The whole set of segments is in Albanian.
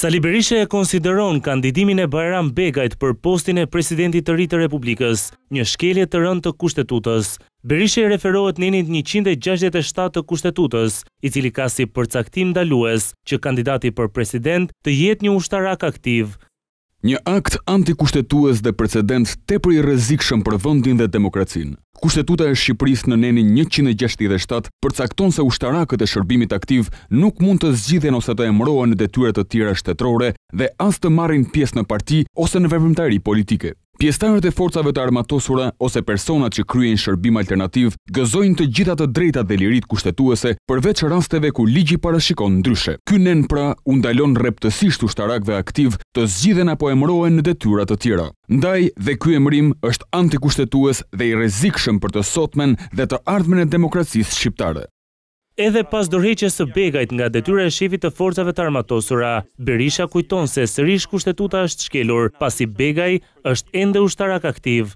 Sali Berisha e konsideron kandidimin e Bajram Begajt për postin e presidentit të rritë republikës, një shkelje të rënd të kushtetutës. Berisha e referohet në njënit 167 të kushtetutës, i cili ka si përcaktim dalues që kandidati për president të jetë një ushtarak aktiv. Një akt antikushtetues dhe precedent të për i rezikshëm për vëndin dhe demokracin. Kushtetuta e Shqipëris në nenin 167 përcakton se ushtarakët e shërbimit aktiv nuk mund të zgjithen ose të emroën në detyret të tjera shtetrore dhe as të marrin pjesë në parti ose në vërbëmtari politike. Pjestarët e forcave të armatosura ose personat që kryen shërbim alternativ gëzojnë të gjithat të drejta dhe lirit kushtetuese përveç rasteve ku ligji parashikon ndryshe. Ky nën pra undalon reptësisht u shtarakve aktiv të zgjithen apo emroen në detyrat të tjera. Ndaj dhe ky emrim është antikushtetues dhe i rezikshëm për të sotmen dhe të ardhmen e demokracisë shqiptare. Edhe pas dorheqës së begajt nga detyre e shefit të forcave të armatosura, Berisha kujton se sërish kushtetuta është shkelur, pasi begaj është ende ushtarak aktiv.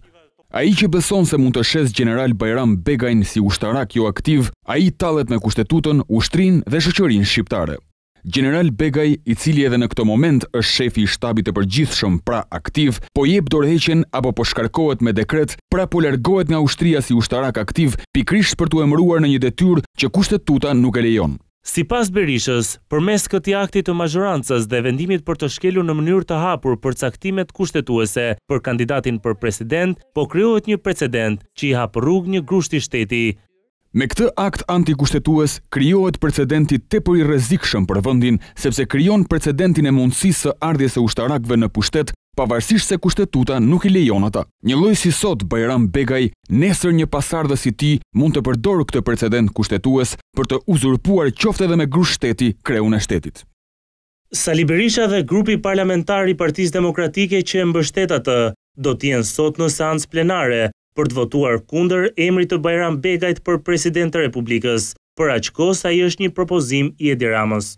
A i që beson se mund të shes general Bajram Begajn si ushtarak jo aktiv, a i talet me kushtetutën, ushtrin dhe shëqërin shqiptare. General Begaj, i cili edhe në këto moment është shefi i shtabit të përgjithshëm pra aktiv, po jep dorëheqjen apo po shkarkohet me dekret, pra po largohet nga ushtria si ushtarak aktiv, pikrisht për t'u emëruar në një detyrë që kushtetuta nuk e lejon. Si pas Berishës, për mes këti aktit të mazhorancës dhe vendimit për të shkelu në mënyrë të hapur për caktimet kushtetuese për kandidatin për president, po kryohet një precedent që i hapë rrug një grushti shteti Me këtë akt antikushtetues, kryohet precedenti të për i rezikshëm për vëndin, sepse kryon precedentin e mundësisë së ardhjes e ushtarakve në pushtet, pavarësisht se kushtetuta nuk i lejonata. Një lojë si sot, Bajram Begaj, nesër një pasardës i ti mund të përdorë këtë precedent kushtetues për të uzurpuar qofte dhe me grush shteti kreun e shtetit. Sali Berisha dhe grupi parlamentar i partiz demokratike që mbështetatë do t'jenë sot në seans plenare, për të votuar kunder emrit të Bajram Begajt për president të Republikës, për aqko sa i është një propozim i Edi Ramës.